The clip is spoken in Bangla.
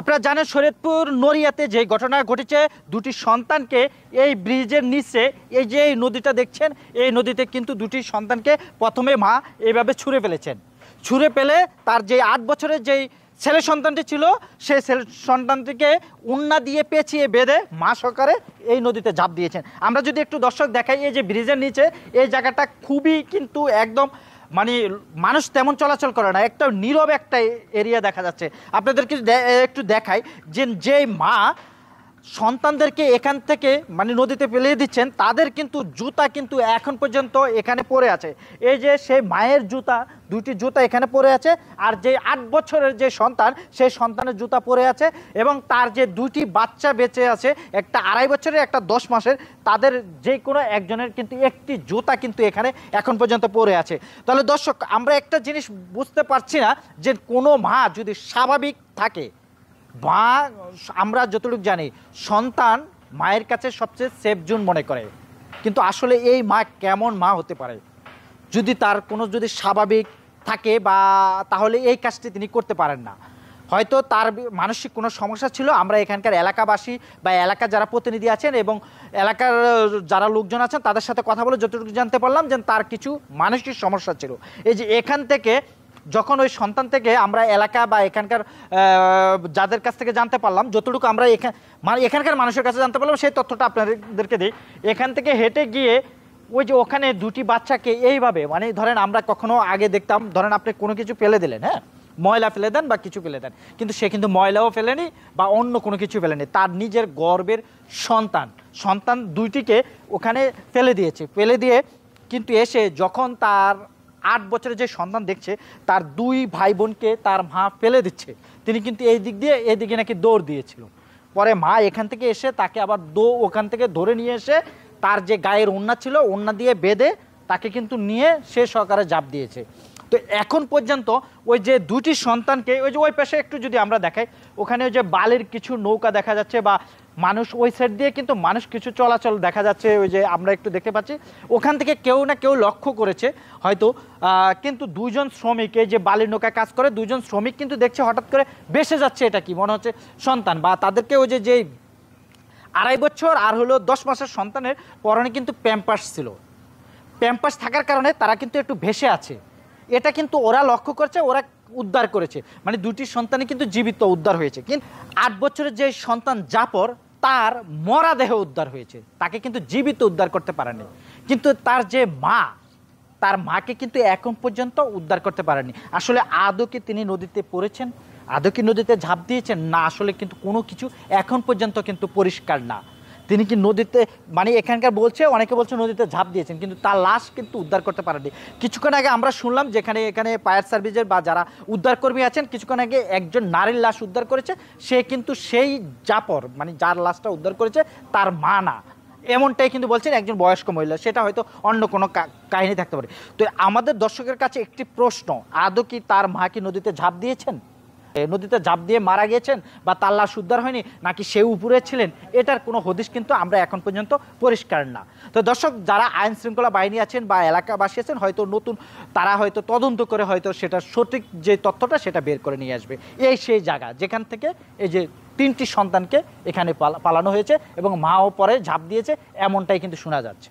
আপনারা জানেন শরীয়তপুর নড়িয়াতে যে ঘটনা ঘটেছে দুটি সন্তানকে এই ব্রিজের নিচে এই যে এই নদীটা দেখছেন এই নদীতে কিন্তু দুটি সন্তানকে প্রথমে মা এইভাবে ছুঁড়ে ফেলেছেন ছুঁড়ে পেলে তার যে আট বছরের যেই ছেলে সন্তানটি ছিল সেই ছেলে সন্তানটিকে উন্না দিয়ে পেঁচিয়ে বেঁধে মা সরকারে এই নদীতে ঝাঁপ দিয়েছেন আমরা যদি একটু দর্শক দেখাই এই যে ব্রিজের নিচে এই জায়গাটা খুবই কিন্তু একদম মানে মানুষ তেমন চলাচল করে না একটা নীরব একটা এরিয়া দেখা যাচ্ছে আপনাদেরকে একটু দেখাই যে যে মা সন্তানদেরকে এখান থেকে মানে নদীতে ফেলিয়ে দিচ্ছেন তাদের কিন্তু জুতা কিন্তু এখন পর্যন্ত এখানে পড়ে আছে এই যে সেই মায়ের জুতা দুটি জুতা এখানে পড়ে আছে আর যে আট বছরের যে সন্তান সেই সন্তানের জুতা পড়ে আছে এবং তার যে দুইটি বাচ্চা বেঁচে আছে একটা আড়াই বছরের একটা দশ মাসের তাদের যে কোনো একজনের কিন্তু একটি জুতা কিন্তু এখানে এখন পর্যন্ত পড়ে আছে তাহলে দর্শক আমরা একটা জিনিস বুঝতে পারছি না যে কোনো মা যদি স্বাভাবিক থাকে বা আমরা যতটুকু জানি সন্তান মায়ের কাছে সবচেয়ে সেফ জোন মনে করে কিন্তু আসলে এই মা কেমন মা হতে পারে যদি তার কোনো যদি স্বাভাবিক থাকে বা তাহলে এই কাজটি তিনি করতে পারেন না হয়তো তার মানসিক কোনো সমস্যা ছিল আমরা এখানকার এলাকাবাসী বা এলাকার যারা প্রতিনিধি আছেন এবং এলাকার যারা লোকজন আছেন তাদের সাথে কথা বলে যতটুকু জানতে পারলাম যে তার কিছু মানসিক সমস্যা ছিল এই যে এখান থেকে যখন ওই সন্তান থেকে আমরা এলাকা বা এখানকার যাদের কাছ থেকে জানতে পারলাম যতটুকু আমরা এখান মানে এখানকার মানুষের কাছে জানতে পারলাম সেই তথ্যটা আপনাদেরকে দিই এখান থেকে হেঁটে গিয়ে ওই যে ওখানে দুটি বাচ্চাকে এইভাবে মানে ধরেন আমরা কখনো আগে দেখতাম ধরেন আপনি কোনো কিছু ফেলে দিলেন হ্যাঁ ময়লা ফেলে দেন বা কিছু ফেলে দেন কিন্তু সে কিন্তু ময়লাও ফেলেনি বা অন্য কোনো কিছু ফেলেনি তার নিজের গর্বের সন্তান সন্তান দুইটিকে ওখানে ফেলে দিয়েছে ফেলে দিয়ে কিন্তু এসে যখন তার আট বছরের যে সন্তান দেখছে তার দুই ভাই বোনকে তার মা ফেলে দিচ্ছে তিনি কিন্তু এই দিক দিয়ে এদিকে নাকি দৌড় দিয়েছিল পরে মা এখান থেকে এসে তাকে আবার দো ওখান থেকে ধরে নিয়ে এসে তার যে গায়ের ওন্না ছিল ওন্না দিয়ে বেঁধে তাকে কিন্তু নিয়ে সে সরকারে জাপ দিয়েছে তো এখন পর্যন্ত ওই যে দুটি সন্তানকে ওই যে ওই পাশে একটু যদি আমরা দেখাই ওখানে ওই যে বালির কিছু নৌকা দেখা যাচ্ছে বা মানুষ ওই সাইড দিয়ে কিন্তু মানুষ কিছু চলাচল দেখা যাচ্ছে ওই যে আমরা একটু দেখতে পাচ্ছি ওখান থেকে কেউ না কেউ লক্ষ্য করেছে হয়তো কিন্তু দুজন শ্রমিক এই যে বালির নৌকায় কাজ করে দুজন শ্রমিক কিন্তু দেখছে হঠাৎ করে বেসে যাচ্ছে এটা কি মনে হচ্ছে সন্তান বা তাদেরকে ওই যে যে আড়াই বছর আর হলো দশ মাসের সন্তানের পরনে কিন্তু প্যাম্পাস ছিল প্যাম্পাস থাকার কারণে তারা কিন্তু একটু ভেসে আছে এটা কিন্তু ওরা লক্ষ্য করছে ওরা উদ্ধার করেছে মানে দুটি সন্তানই কিন্তু জীবিত উদ্ধার হয়েছে কিন্তু আট বছরের যে সন্তান জাপর তার মরা দেহ উদ্ধার হয়েছে তাকে কিন্তু জীবিত উদ্ধার করতে পারেনি কিন্তু তার যে মা তার মাকে কিন্তু এখন পর্যন্ত উদ্ধার করতে পারেনি আসলে আদৌ কি তিনি নদীতে পড়েছেন আদৌ কি নদীতে ঝাঁপ দিয়েছেন না আসলে কিন্তু কোনো কিছু এখন পর্যন্ত কিন্তু পরিষ্কার না তিনি কি নদীতে মানে এখানকার বলছে অনেকে বলছে নদীতে ঝাঁপ দিয়েছেন কিন্তু তার লাশ কিন্তু উদ্ধার করতে পারেনি কিছুক্ষণ আগে আমরা শুনলাম যেখানে এখানে ফায়ার সার্ভিসের বা যারা উদ্ধারকর্মী আছেন কিছুক্ষণ আগে একজন নারীর লাশ উদ্ধার করেছে সে কিন্তু সেই জাপর মানে যার লাশটা উদ্ধার করেছে তার মা না এমনটাই কিন্তু বলছেন একজন বয়স্ক মহিলা সেটা হয়তো অন্য কোনো কাহিনী থাকতে পারে তো আমাদের দর্শকের কাছে একটি প্রশ্ন আদৌ কি তার মা কি নদীতে ঝাঁপ দিয়েছেন নদীতে জাপ দিয়ে মারা গিয়েছেন বা তার লাশ উদ্ধার হয়নি নাকি সে উপরে ছিলেন এটার কোনো হদিশ কিন্তু আমরা এখন পর্যন্ত পরিষ্কার না তো দর্শক যারা আইন শৃঙ্খলা বাহিনী আছেন বা এলাকাবাসী আছেন হয়তো নতুন তারা হয়তো তদন্ত করে হয়তো সেটা সঠিক যে তথ্যটা সেটা বের করে নিয়ে আসবে এই সেই জায়গা যেখান থেকে এই যে তিনটি সন্তানকে এখানে পালানো হয়েছে এবং মাও পরে ঝাঁপ দিয়েছে এমনটাই কিন্তু শোনা যাচ্ছে